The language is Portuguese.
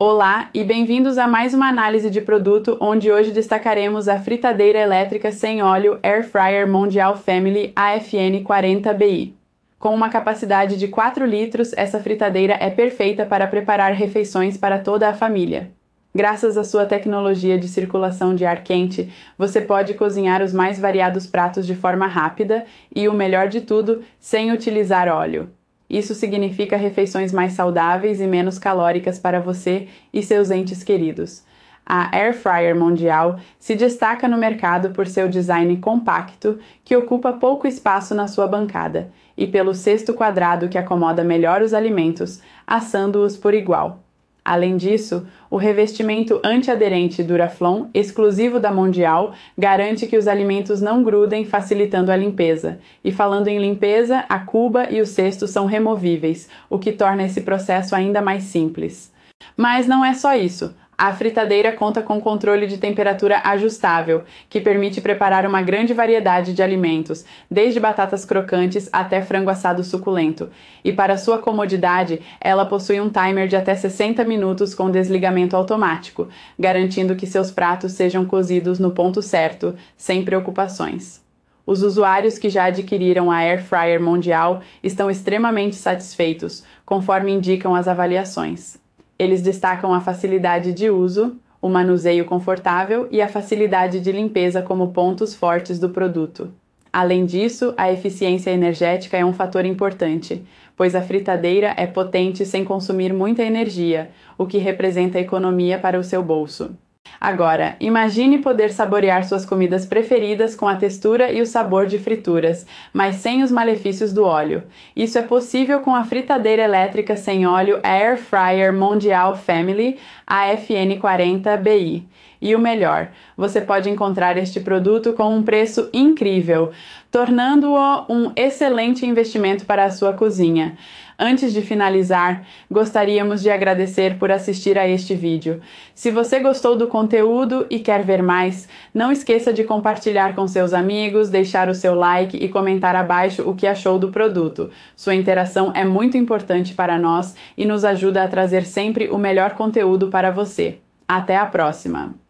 Olá e bem-vindos a mais uma análise de produto, onde hoje destacaremos a fritadeira elétrica sem óleo Air Fryer Mondial Family AFN 40BI. Com uma capacidade de 4 litros, essa fritadeira é perfeita para preparar refeições para toda a família. Graças à sua tecnologia de circulação de ar quente, você pode cozinhar os mais variados pratos de forma rápida e, o melhor de tudo, sem utilizar óleo. Isso significa refeições mais saudáveis e menos calóricas para você e seus entes queridos. A Air Fryer Mundial se destaca no mercado por seu design compacto, que ocupa pouco espaço na sua bancada, e pelo cesto quadrado que acomoda melhor os alimentos, assando-os por igual. Além disso, o revestimento antiaderente Duraflon, exclusivo da Mondial, garante que os alimentos não grudem, facilitando a limpeza. E falando em limpeza, a cuba e o cesto são removíveis, o que torna esse processo ainda mais simples. Mas não é só isso. A fritadeira conta com controle de temperatura ajustável, que permite preparar uma grande variedade de alimentos, desde batatas crocantes até frango assado suculento. E para sua comodidade, ela possui um timer de até 60 minutos com desligamento automático, garantindo que seus pratos sejam cozidos no ponto certo, sem preocupações. Os usuários que já adquiriram a Air Fryer Mundial estão extremamente satisfeitos, conforme indicam as avaliações. Eles destacam a facilidade de uso, o manuseio confortável e a facilidade de limpeza como pontos fortes do produto. Além disso, a eficiência energética é um fator importante, pois a fritadeira é potente sem consumir muita energia, o que representa economia para o seu bolso. Agora, imagine poder saborear suas comidas preferidas com a textura e o sabor de frituras, mas sem os malefícios do óleo. Isso é possível com a fritadeira elétrica sem óleo Air Fryer Mondial Family AFN40BI. E o melhor, você pode encontrar este produto com um preço incrível, tornando-o um excelente investimento para a sua cozinha. Antes de finalizar, gostaríamos de agradecer por assistir a este vídeo. Se você gostou do conteúdo e quer ver mais, não esqueça de compartilhar com seus amigos, deixar o seu like e comentar abaixo o que achou do produto. Sua interação é muito importante para nós e nos ajuda a trazer sempre o melhor conteúdo para você. Até a próxima!